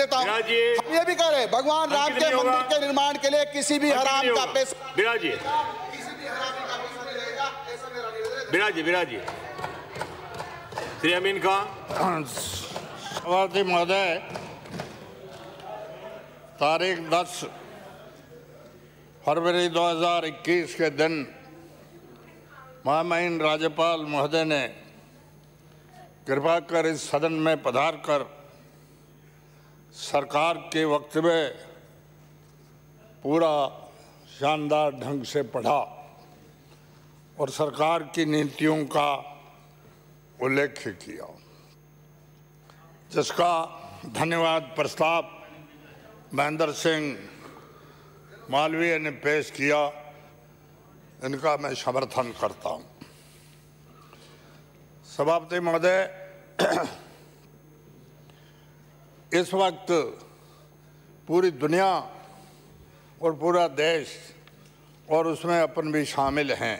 देता हूँ हम ये भी कह रहे भगवान राम के मंदिर के निर्माण के लिए किसी भी हराम का पैसा श्री अमीन का महोदय तारीख 10 फरवरी 2021 के दिन महामहिम राज्यपाल महोदय ने कृपा कर इस सदन में पधारकर सरकार के वक्त में पूरा शानदार ढंग से पढ़ा और सरकार की नीतियों का उल्लेख किया जिसका धन्यवाद प्रस्ताव महेंद्र सिंह मालवीय ने पेश किया इनका मैं समर्थन करता हूँ सभापति महोदय इस वक्त पूरी दुनिया और पूरा देश और उसमें अपन भी शामिल हैं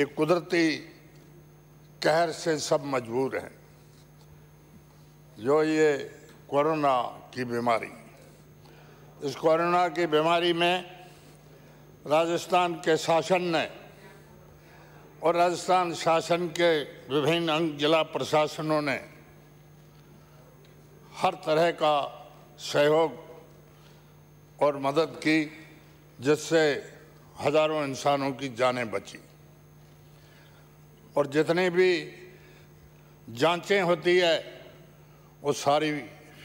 एक कुदरती कहर से सब मजबूर हैं जो ये कोरोना की बीमारी इस कोरोना की बीमारी में राजस्थान के शासन ने और राजस्थान शासन के विभिन्न अंग जिला प्रशासनों ने हर तरह का सहयोग और मदद की जिससे हजारों इंसानों की जानें बची और जितने भी जांचें होती है वो सारी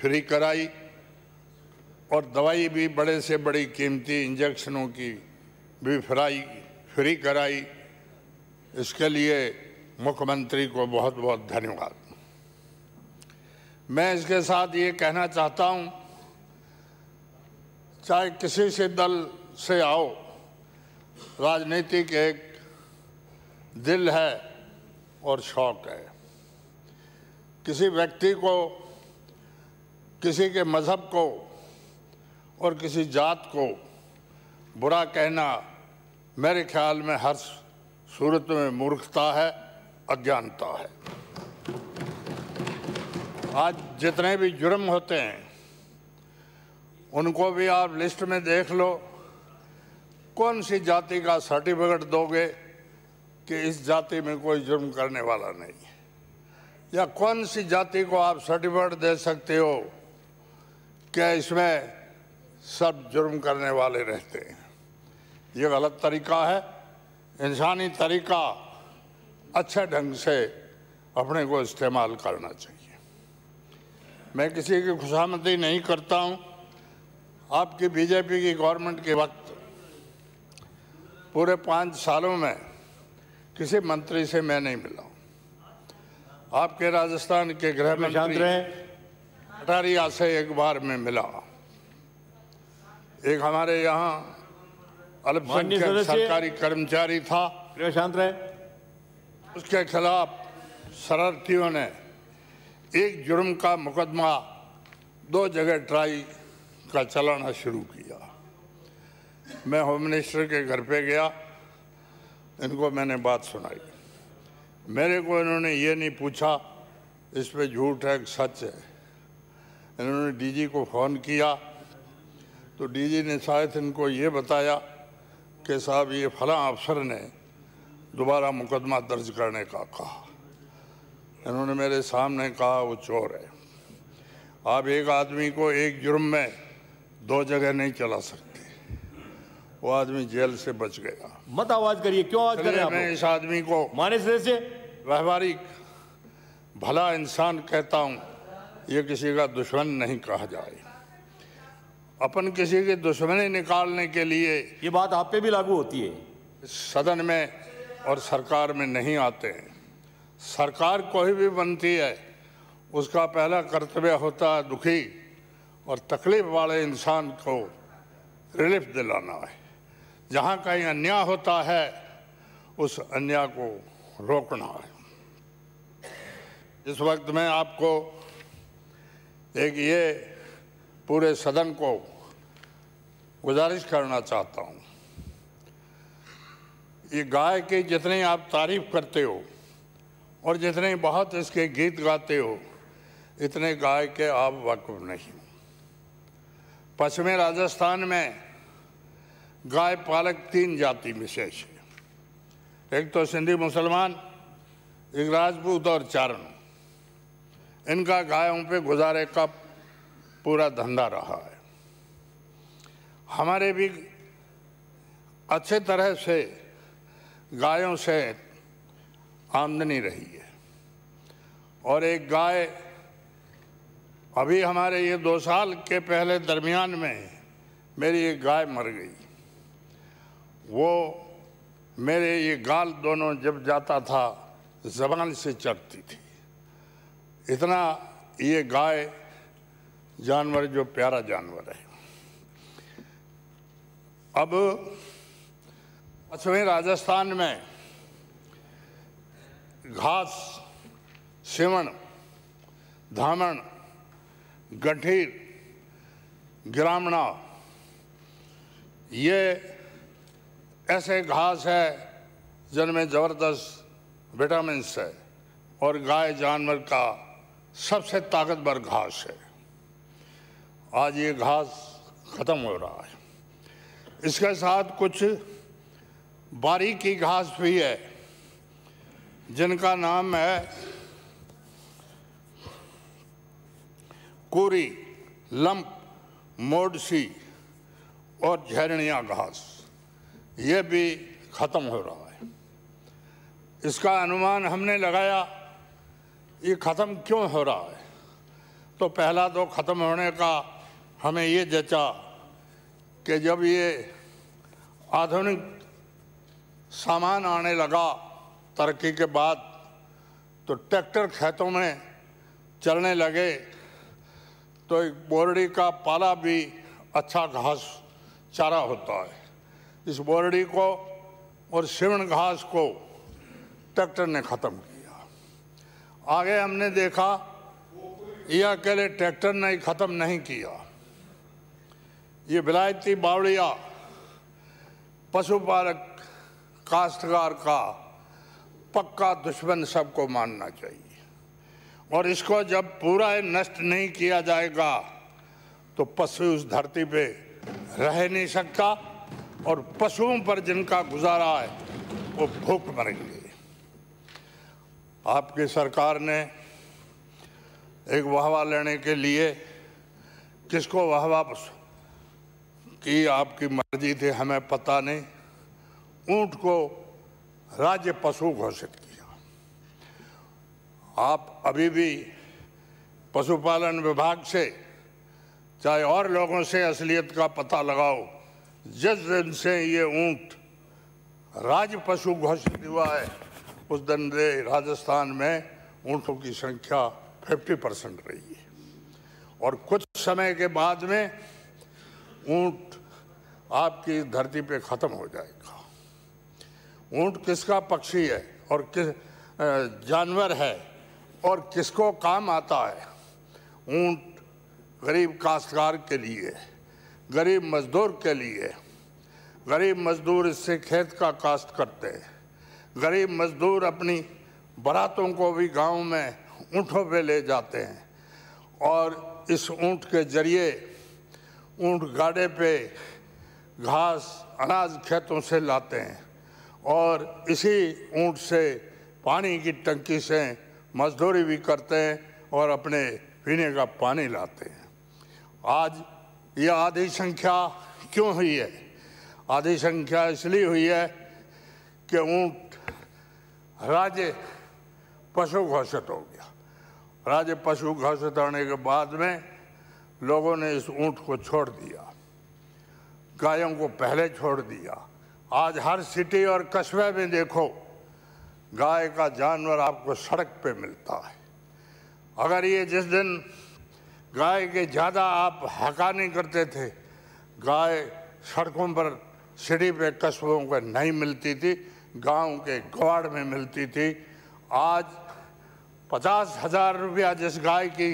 फ्री कराई और दवाई भी बड़े से बड़ी कीमती इंजेक्शनों की भी फ्राई फ्री कराई इसके लिए मुख्यमंत्री को बहुत बहुत धन्यवाद मैं इसके साथ ये कहना चाहता हूँ चाहे किसी से दल से आओ राजनीतिक एक दिल है और शौक है किसी व्यक्ति को किसी के मज़हब को और किसी जात को बुरा कहना मेरे ख्याल में हर सूरत में मूर्खता है अज्ञानता है आज जितने भी जुर्म होते हैं उनको भी आप लिस्ट में देख लो कौन सी जाति का सर्टिफिकेट दोगे कि इस जाति में कोई जुर्म करने वाला नहीं है या कौन सी जाति को आप सर्टिफिकेट दे सकते हो कि इसमें सब जुर्म करने वाले रहते हैं ये गलत तरीका है इंसानी तरीका अच्छे ढंग से अपने को इस्तेमाल करना चाहिए मैं किसी की खुशामदी नहीं करता हूं आपकी बीजेपी की गवर्नमेंट के वक्त पूरे पाँच सालों में किसी मंत्री से मैं नहीं मिला आपके राजस्थान के गृह मंत्री अटारिया से एक बार में मिला एक हमारे यहाँ अल्पसंख्यक सरकारी कर्मचारी था रहे उसके खिलाफ शरारतियों ने एक जुर्म का मुकदमा दो जगह ट्राई का चलाना शुरू किया मैं होम मिनिस्टर के घर पे गया इनको मैंने बात सुनाई मेरे को इन्होंने ये नहीं पूछा इस पर झूठ है सच है इन्होंने डीजी को फ़ोन किया तो डीजी ने शायद इनको ये बताया कि साहब ये फला अफसर ने दोबारा मुकदमा दर्ज करने का कहा इन्होंने मेरे सामने कहा वो चोर है आप एक आदमी को एक जुर्म में दो जगह नहीं चला सकते वो आदमी जेल से बच गया मत आवाज करिए क्यों आवाज कर हैं इस आदमी को माने से व्यवहारिक भला इंसान कहता हूं ये किसी का दुश्मन नहीं कहा जाए अपन किसी की दुश्मनी निकालने के लिए ये बात आप पे भी लागू होती है सदन में और सरकार में नहीं आते हैं सरकार कोई भी बनती है उसका पहला कर्तव्य होता है दुखी और तकलीफ वाले इंसान को रिलीफ दिलाना है जहाँ कहीं अन्याय होता है उस अन्याय को रोकना है इस वक्त मैं आपको एक ये पूरे सदन को गुजारिश करना चाहता हूँ ये गाय की जितनी आप तारीफ करते हो और जितने बहुत इसके गीत गाते हो इतने गाय के आप वक्फ नहीं पश्चिमी राजस्थान में गाय पालक तीन जाति विशेष है एक तो सिंधी मुसलमान एक राजपूत और चारण इनका गायों पे गुजारे का पूरा धंधा रहा है हमारे भी अच्छे तरह से गायों से आमदनी रही है और एक गाय अभी हमारे ये दो साल के पहले दरमियान में मेरी एक गाय मर गई वो मेरे ये गाल दोनों जब जाता था जबान से चढ़ती थी इतना ये गाय जानवर जो प्यारा जानवर है अब पश्चिमी राजस्थान में घास सेवन धामण गठीर ग्रामणा ये ऐसे घास है जिनमें ज़बरदस्त विटामिन्स है और गाय जानवर का सबसे ताकतवर घास है आज ये घास ख़त्म हो रहा है इसके साथ कुछ बारीकी घास भी है जिनका नाम है कुरी लंप मोडसी और झरणिया घास ये भी ख़त्म हो रहा है इसका अनुमान हमने लगाया ये ख़त्म क्यों हो रहा है तो पहला तो ख़त्म होने का हमें ये जचा कि जब ये आधुनिक सामान आने लगा तरक्की के बाद तो ट्रैक्टर खेतों में चलने लगे तो एक बोरडी का पाला भी अच्छा घास चारा होता है इस बोरडी को और सिवण घास को ट्रैक्टर ने ख़त्म किया आगे हमने देखा यह अकेले ट्रैक्टर ने ख़त्म नहीं किया ये विलायती बावड़िया पशुपालक काश्तकार का पक्का दुश्मन सबको मानना चाहिए और इसको जब पूरा नष्ट नहीं किया जाएगा तो पशु उस धरती पे रह नहीं सकता और पशुओं पर जिनका गुजारा है वो भूख मरेंगे आपकी सरकार ने एक वाहवा लेने के लिए किसको वाहवा की आपकी मर्जी थी हमें पता नहीं ऊंट को राज्य पशु घोषित किया आप अभी भी पशुपालन विभाग से चाहे और लोगों से असलियत का पता लगाओ जिस दिन से ये ऊंट राज्य पशु घोषित हुआ है उस दिन से राजस्थान में ऊँटों की संख्या 50 परसेंट रही है और कुछ समय के बाद में ऊंट आपकी धरती पे ख़त्म हो जाएगा ऊँट किसका पक्षी है और किस जानवर है और किसको काम आता है ऊँट गरीब काश्तकार के लिए गरीब मजदूर के लिए गरीब मजदूर इससे खेत का काश्त करते हैं गरीब मजदूर अपनी बरातों को भी गांव में ऊँटों पे ले जाते हैं और इस ऊँट के जरिए ऊँट गाड़े पे घास अनाज खेतों से लाते हैं और इसी ऊँट से पानी की टंकी से मजदूरी भी करते हैं और अपने पीने का पानी लाते हैं आज ये आधी संख्या क्यों हुई है आधी संख्या इसलिए हुई है कि ऊँट राज्य पशु घोषित हो गया राज्य पशु घोषित होने के बाद में लोगों ने इस ऊँट को छोड़ दिया गायों को पहले छोड़ दिया आज हर सिटी और कस्बे में देखो गाय का जानवर आपको सड़क पे मिलता है अगर ये जिस दिन गाय के ज़्यादा आप हका नहीं करते थे गाय सड़कों पर सिटी पे कस्बों को नहीं मिलती थी गांव के गवाड़ में मिलती थी आज पचास हजार रुपया जिस गाय की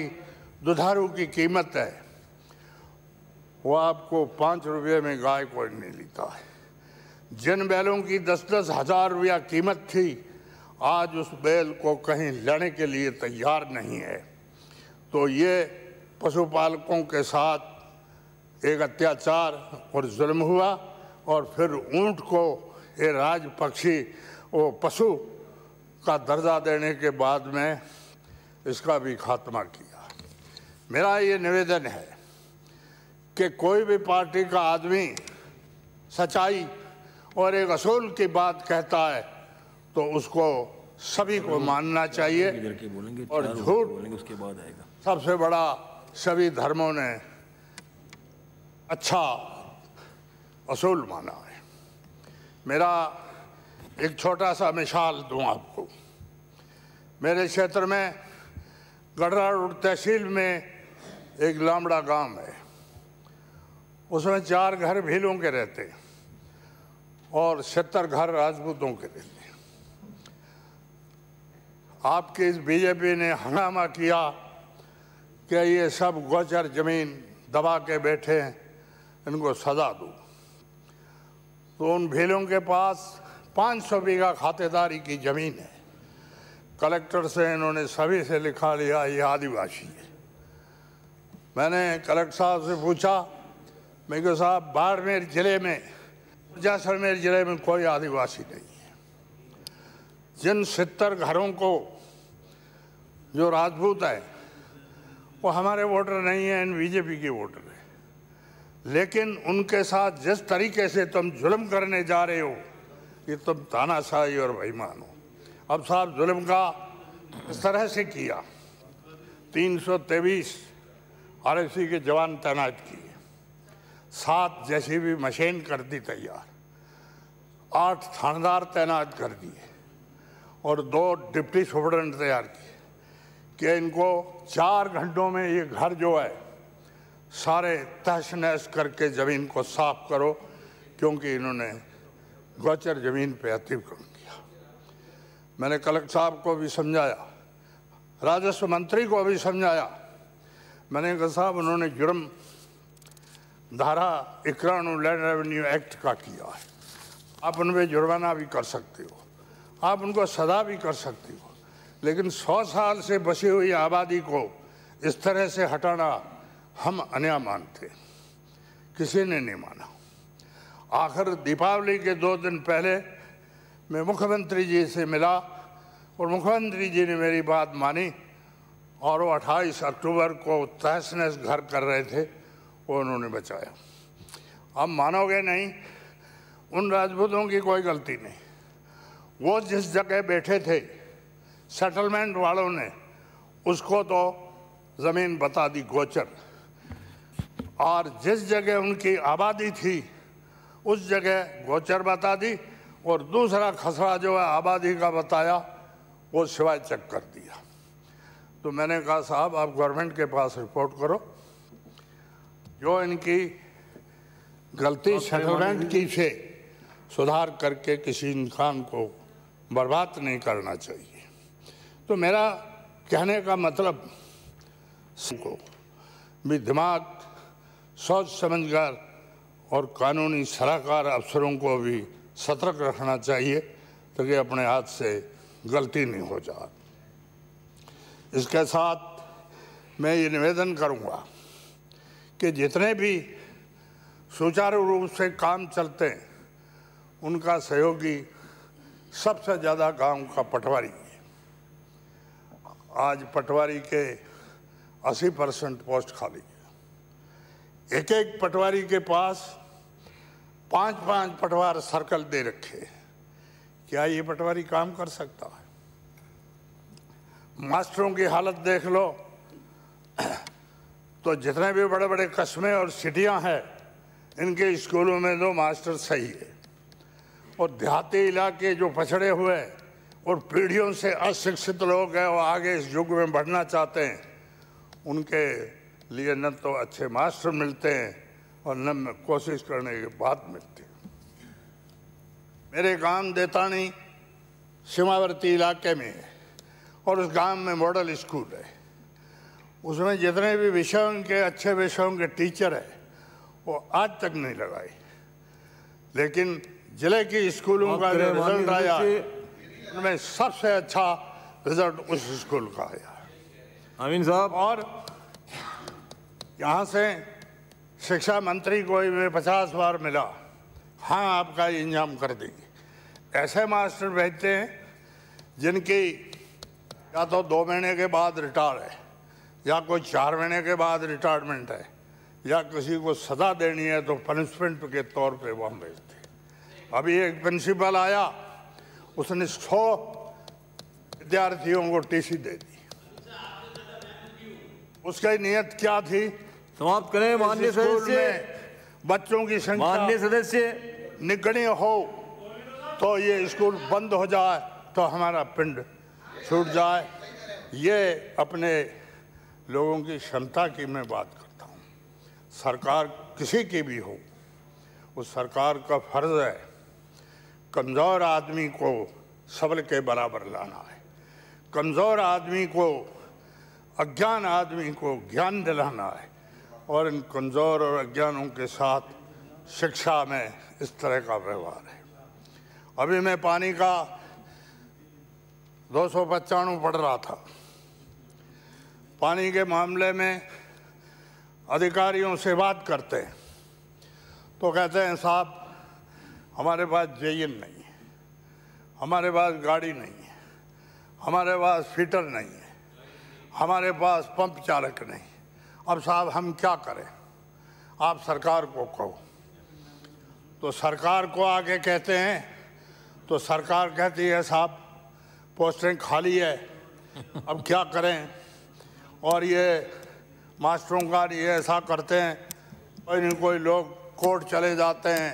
दुधारू की कीमत है वो आपको पाँच रुपये में गाय कोई नहीं लेता है जिन बैलों की दस दस हजार रुपया कीमत थी आज उस बैल को कहीं लड़ने के लिए तैयार नहीं है तो ये पशुपालकों के साथ एक अत्याचार और जुल्म हुआ और फिर ऊंट को ये राज पक्षी वो पशु का दर्जा देने के बाद में इसका भी खात्मा किया मेरा ये निवेदन है कि कोई भी पार्टी का आदमी सच्चाई और एक असूल की बात कहता है तो उसको सभी को मानना चाहिए और झूठ उसके बाद आएगा सबसे बड़ा सभी धर्मों ने अच्छा असूल माना है मेरा एक छोटा सा मिसाल दूं आपको मेरे क्षेत्र में गढ़रा तहसील में एक लामड़ा गांव है उसमें चार घर भीलों के रहते हैं और सत्तर घर राजपूतों के दिल आपके इस बीजेपी ने हंगामा किया कि ये सब गोचर जमीन दबा के बैठे हैं इनको सजा दो तो उन भीलों के पास 500 बीघा खातेदारी की जमीन है कलेक्टर से इन्होंने सभी से लिखा लिया ये आदिवासी है मैंने कलेक्टर साहब से पूछा मेरे साहब बाड़मेर जिले में जैसलमेर ज़िले में कोई आदिवासी नहीं है जिन सितर घरों को जो राजपूत है वो हमारे वोटर नहीं हैं इन बीजेपी के वोटर हैं लेकिन उनके साथ जिस तरीके से तुम जुल्म करने जा रहे हो ये तुम तानाशाही और बेईमान हो अब साहब जुल्म का इस तरह से किया तीन सौ तेईस आर के जवान तैनात किए सात जैसी भी मशीन कर दी तैयार आठ थानेदार तैनात कर दिए और दो डिप्टी सुप्रेंट तैयार किए कि इनको चार घंटों में ये घर जो है सारे तहस नहस करके ज़मीन को साफ करो क्योंकि इन्होंने गोचर ज़मीन पे अतिक्रमण किया मैंने कलेक्टर साहब को भी समझाया राजस्व मंत्री को भी समझाया मैंने कहा साहब उन्होंने जुर्म धारा इक्यानवे लैंड रेवेन्यू एक्ट का किया है आप उनपे जुर्माना भी कर सकते हो आप उनको सदा भी कर सकते हो लेकिन सौ साल से बसी हुई आबादी को इस तरह से हटाना हम अन्या मानते किसी ने नहीं माना आखिर दीपावली के दो दिन पहले मैं मुख्यमंत्री जी से मिला और मुख्यमंत्री जी ने मेरी बात मानी और वो 28 अक्टूबर को तहस नहस घर कर रहे थे वो उन्होंने बचाया अब मानोगे नहीं उन राजपूतों की कोई गलती नहीं वो जिस जगह बैठे थे सेटलमेंट वालों ने उसको तो ज़मीन बता दी गोचर और जिस जगह उनकी आबादी थी उस जगह गोचर बता दी और दूसरा खसरा जो है आबादी का बताया वो सिवाय चेक कर दिया तो मैंने कहा साहब आप गवर्नमेंट के पास रिपोर्ट करो जो इनकी गलती सेटलमेंट की से सुधार करके किसी इंसान को बर्बाद नहीं करना चाहिए तो मेरा कहने का मतलब को भी दिमाग सोच समझकर और कानूनी सलाहकार अफसरों को भी सतर्क रखना चाहिए ताकि अपने हाथ से गलती नहीं हो जाए इसके साथ मैं ये निवेदन करूँगा कि जितने भी सुचारू रूप से काम चलते हैं उनका सहयोगी सबसे ज़्यादा गांव का पटवारी है आज पटवारी के 80 परसेंट पोस्ट खाली है एक एक पटवारी के पास पांच पांच पटवार सर्कल दे रखे हैं क्या ये पटवारी काम कर सकता है मास्टरों की हालत देख लो तो जितने भी बड़े बड़े कस्बे और सिटियां हैं इनके स्कूलों में तो मास्टर सही है और देहाती इलाके जो पछड़े हुए और पीढ़ियों से अशिक्षित लोग हैं और आगे इस युग में बढ़ना चाहते हैं उनके लिए न तो अच्छे मास्टर मिलते हैं और न कोशिश करने की बात मिलती है मेरे गांव देतानी सीमावर्ती इलाके में है और उस गांव में मॉडल स्कूल है उसमें जितने भी विषयों के अच्छे विषयों के टीचर है वो आज तक नहीं लगाए लेकिन जिले की स्कूलों का जो रिजल्ट आया उनमें सबसे अच्छा रिजल्ट उस स्कूल का आया अमीन साहब और यहाँ से शिक्षा मंत्री को भी पचास बार मिला हाँ आपका इंजाम कर देंगे ऐसे मास्टर भेजते हैं जिनकी या तो दो महीने के बाद रिटायर है या कोई चार महीने के बाद रिटायरमेंट है या किसी को सजा देनी है तो पनिशमेंट के तौर पे वो हम भेजते अभी एक प्रिंसिपल आया उसने सौ विद्यार्थियों को टीसी दे दी उसकी नियत क्या थी समाप्त करें माननीय सदस्य बच्चों की संख्या माननीय सदस्य निगणी हो तो ये स्कूल बंद हो जाए तो हमारा पिंड छूट जाए ये अपने लोगों की क्षमता की मैं बात करता हूँ सरकार किसी की भी हो उस सरकार का फर्ज है कमज़ोर आदमी को सबल के बराबर लाना है कमज़ोर आदमी को अज्ञान आदमी को ज्ञान दिलाना है और इन कमज़ोर और अज्ञानों के साथ शिक्षा में इस तरह का व्यवहार है अभी मैं पानी का दो सौ पढ़ रहा था पानी के मामले में अधिकारियों से बात करते हैं तो कहते हैं साहब हमारे पास जेइन नहीं है हमारे पास गाड़ी नहीं है हमारे पास फीटर नहीं है हमारे पास पंप चालक नहीं अब साहब हम क्या करें आप सरकार को कहो तो सरकार को आगे कहते हैं तो सरकार कहती है साहब पोस्टिंग खाली है अब क्या करें और ये मास्टरों का ये ऐसा करते हैं कोई नहीं कोई लोग कोर्ट चले जाते हैं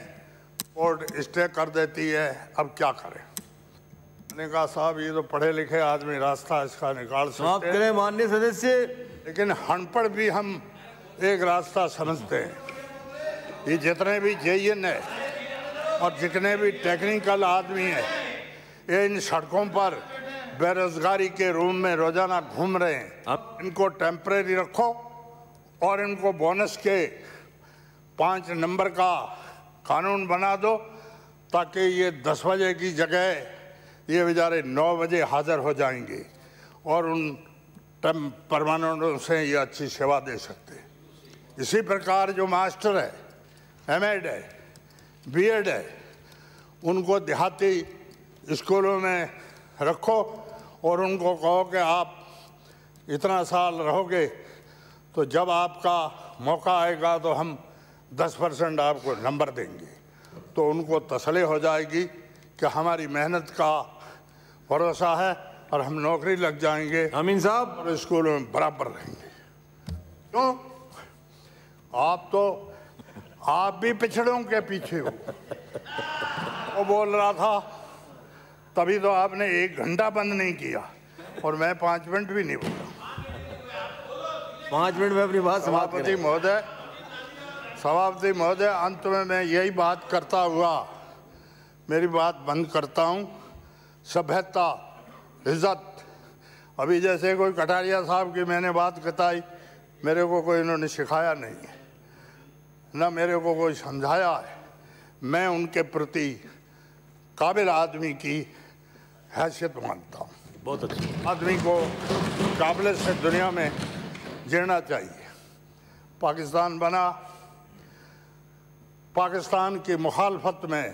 कोर्ट स्टे कर देती है अब क्या करें मैंने कहा साहब ये तो पढ़े लिखे आदमी रास्ता इसका निकाल सकते करें माननीय सदस्य लेकिन अनपढ़ भी हम एक रास्ता समझते हैं ये जितने भी जे है और जितने भी टेक्निकल आदमी हैं ये इन सड़कों पर बेरोजगारी के रूम में रोजाना घूम रहे हैं अब इनको टेम्परेरी रखो और इनको बोनस के पाँच नंबर का कानून बना दो ताकि ये दस बजे की जगह ये बेचारे नौ बजे हाजिर हो जाएंगे और उन परमानेंटों से ये अच्छी सेवा दे सकते इसी प्रकार जो मास्टर है एम एड है बी एड है उनको देहाती स्कूलों में रखो और उनको कहो कि आप इतना साल रहोगे तो जब आपका मौका आएगा तो हम 10 परसेंट आपको नंबर देंगे तो उनको तसले हो जाएगी कि हमारी मेहनत का भरोसा है और हम नौकरी लग जाएंगे अमीन साहब और स्कूलों में बराबर रहेंगे क्यों आप तो आप भी पिछड़ों के पीछे हो वो बोल रहा था तभी तो आपने एक घंटा बंद नहीं किया और मैं पांच मिनट भी नहीं बोला पाँच मिनट में अपनी बात सभापति महोदय सभापति महोदय अंत में मैं यही बात करता हुआ मेरी बात बंद करता हूँ सभ्यता इज्जत अभी जैसे कोई कटारिया साहब की मैंने बात बताई मेरे को कोई इन्होंने सिखाया नहीं ना मेरे को कोई समझाया है मैं उनके प्रति काबिल आदमी की हैसियत मानता हूँ बहुत अच्छा आदमी को काबिल से दुनिया में जीना चाहिए पाकिस्तान बना पाकिस्तान की मुखालफत में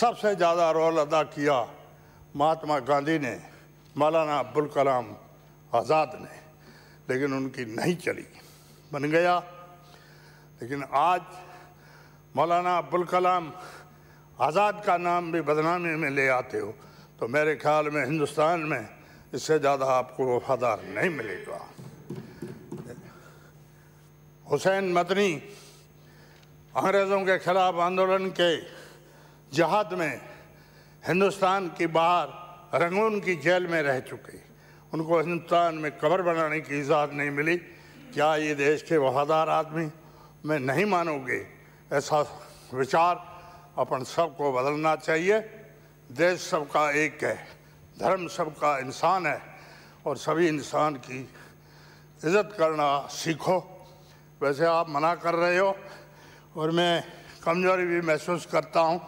सबसे ज़्यादा रोल अदा किया महात्मा गांधी ने मौलाना अब्दुल कलाम आज़ाद ने लेकिन उनकी नहीं चली बन गया लेकिन आज मौलाना अब्दुल कलाम आज़ाद का नाम भी बदनामी में ले आते हो तो मेरे ख्याल में हिंदुस्तान में इससे ज़्यादा आपको वफादार नहीं मिलेगा हुसैन मदनी अंग्रेज़ों के खिलाफ आंदोलन के जहाद में हिंदुस्तान की बाहर रंगून की जेल में रह चुके उनको हिंदुस्तान में कबर बनाने की इजाज़त नहीं मिली क्या ये देश के वफादार आदमी में नहीं मानोगे ऐसा विचार अपन सबको बदलना चाहिए देश सबका एक है धर्म सबका इंसान है और सभी इंसान की इज्जत करना सीखो वैसे आप मना कर रहे हो और मैं कमजोरी भी महसूस करता हूँ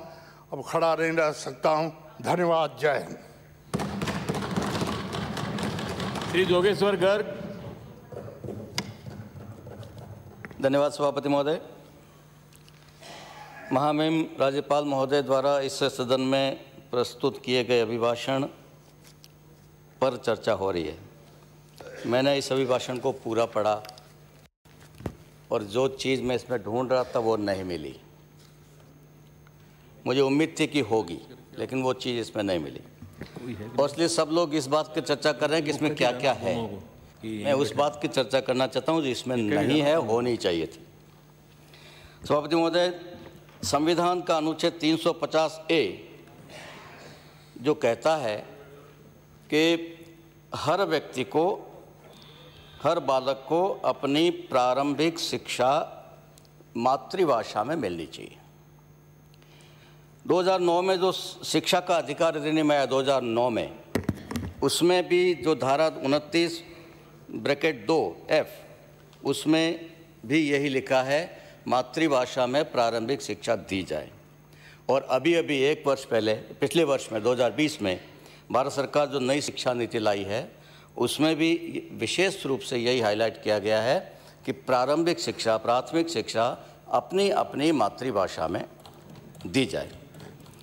अब खड़ा नहीं रह सकता हूँ धन्यवाद जय हिंद श्री जोगेश्वर गर्ग धन्यवाद सभापति महोदय महामहिम राज्यपाल महोदय द्वारा इस सदन में प्रस्तुत किए गए अभिभाषण पर चर्चा हो रही है मैंने इस अभिभाषण को पूरा पढ़ा और जो चीज़ मैं इसमें ढूंढ रहा था वो नहीं मिली मुझे उम्मीद थी कि होगी लेकिन वो चीज़ इसमें नहीं मिली और इसलिए सब लोग इस बात की चर्चा कर रहे हैं कि इसमें क्या क्या है मैं उस बात की चर्चा करना चाहता हूँ जो इसमें नहीं है होनी चाहिए थी सभापति महोदय संविधान का अनुच्छेद 350 ए जो कहता है कि हर व्यक्ति को हर बालक को अपनी प्रारंभिक शिक्षा मातृभाषा में मिलनी चाहिए 2009 में जो शिक्षा का अधिकार अधिनियम आया 2009 में उसमें भी जो धारा उनतीस ब्रैकेट दो एफ उसमें भी यही लिखा है मातृभाषा में प्रारंभिक शिक्षा दी जाए और अभी अभी एक वर्ष पहले पिछले वर्ष में 2020 में भारत सरकार जो नई शिक्षा नीति लाई है उसमें भी विशेष रूप से यही हाईलाइट किया गया है कि प्रारंभिक शिक्षा प्राथमिक शिक्षा अपनी अपनी मातृभाषा में दी जाए